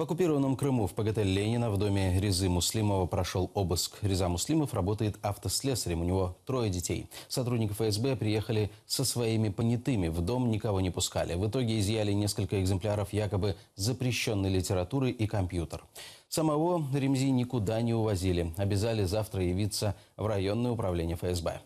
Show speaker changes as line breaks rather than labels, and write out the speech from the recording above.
В оккупированном Крыму в ПГТ Ленина в доме Резы Муслимова прошел обыск. Реза Муслимов работает автослесарем, у него трое детей. Сотрудники ФСБ приехали со своими понятыми, в дом никого не пускали. В итоге изъяли несколько экземпляров якобы запрещенной литературы и компьютер. Самого Ремзи никуда не увозили. Обязали завтра явиться в районное управление ФСБ.